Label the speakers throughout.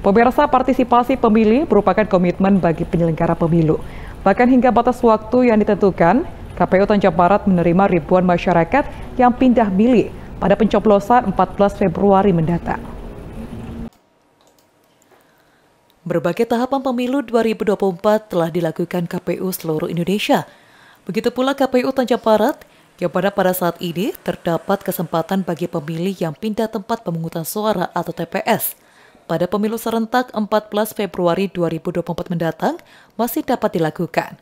Speaker 1: Pemirsa partisipasi pemilih merupakan komitmen bagi penyelenggara pemilu. Bahkan hingga batas waktu yang ditentukan, KPU Tanjung Barat menerima ribuan masyarakat yang pindah milih pada pencoblosan 14 Februari mendatang. Berbagai tahapan pemilu 2024 telah dilakukan KPU seluruh Indonesia. Begitu pula KPU Tanjung Barat yang pada pada saat ini terdapat kesempatan bagi pemilih yang pindah tempat pemungutan suara atau TPS pada pemilu serentak 14 Februari 2024 mendatang masih dapat dilakukan.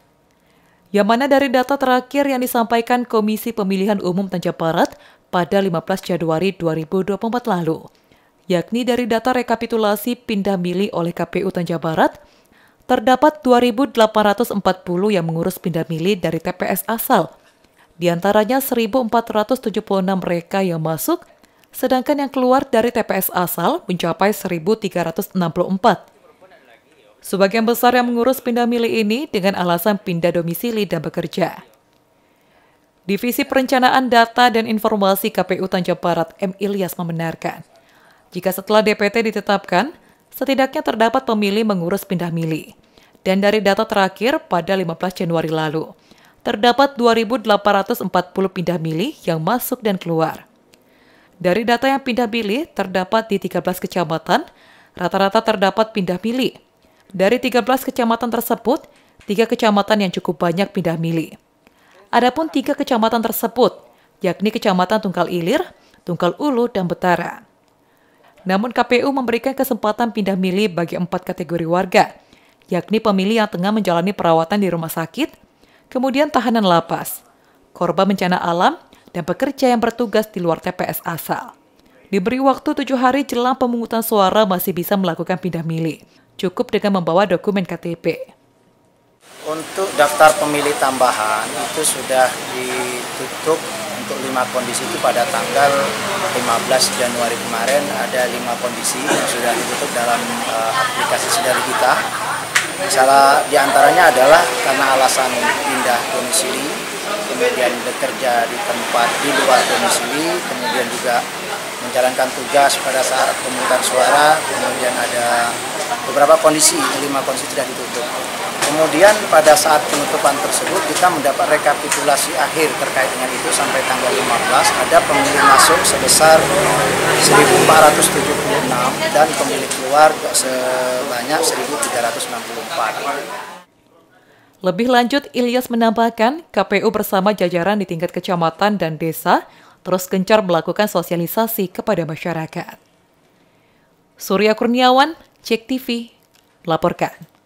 Speaker 1: Yang mana dari data terakhir yang disampaikan Komisi Pemilihan Umum Tanjab Barat pada 15 Januari 2024 lalu, yakni dari data rekapitulasi pindah milih oleh KPU Tanjab Barat, terdapat 2.840 yang mengurus pindah milih dari TPS asal. Di antaranya 1.476 mereka yang masuk sedangkan yang keluar dari TPS asal mencapai 1.364. Sebagian besar yang mengurus pindah milih ini dengan alasan pindah domisili dan bekerja. Divisi Perencanaan Data dan Informasi KPU Tanjung Barat M. Ilyas membenarkan, jika setelah DPT ditetapkan, setidaknya terdapat pemilih mengurus pindah milih. Dan dari data terakhir pada 15 Januari lalu, terdapat 2.840 pindah milih yang masuk dan keluar. Dari data yang pindah pilih terdapat di 13 kecamatan, rata-rata terdapat pindah pilih. Dari 13 kecamatan tersebut, tiga kecamatan yang cukup banyak pindah milih. Adapun tiga kecamatan tersebut, yakni Kecamatan Tungkal Ilir, Tungkal Ulu, dan Betara. Namun KPU memberikan kesempatan pindah milih bagi empat kategori warga, yakni pemilih yang tengah menjalani perawatan di rumah sakit, kemudian tahanan lapas, korban bencana alam, dan pekerja yang bertugas di luar TPS asal. Diberi waktu tujuh hari jelang pemungutan suara masih bisa melakukan pindah milih, cukup dengan membawa dokumen KTP.
Speaker 2: Untuk daftar pemilih tambahan itu sudah ditutup untuk lima kondisi itu pada tanggal 15 Januari kemarin ada lima kondisi yang sudah ditutup dalam uh, aplikasi Sedari Kita. Salah diantaranya adalah karena alasan pindah domisili kemudian bekerja di tempat di luar domisili, kemudian juga menjalankan tugas pada saat pemungutan suara, kemudian ada beberapa kondisi, lima kondisi sudah ditutup. Kemudian pada saat penutupan tersebut kita mendapat rekapitulasi akhir terkait dengan itu sampai tanggal 15 ada pemilih masuk sebesar 1476 dan pemilih keluar sebanyak 1364.
Speaker 1: Lebih lanjut, Ilyas menambahkan KPU bersama jajaran di tingkat kecamatan dan desa terus gencar melakukan sosialisasi kepada masyarakat. Surya Kurniawan, Cek TV, laporkan.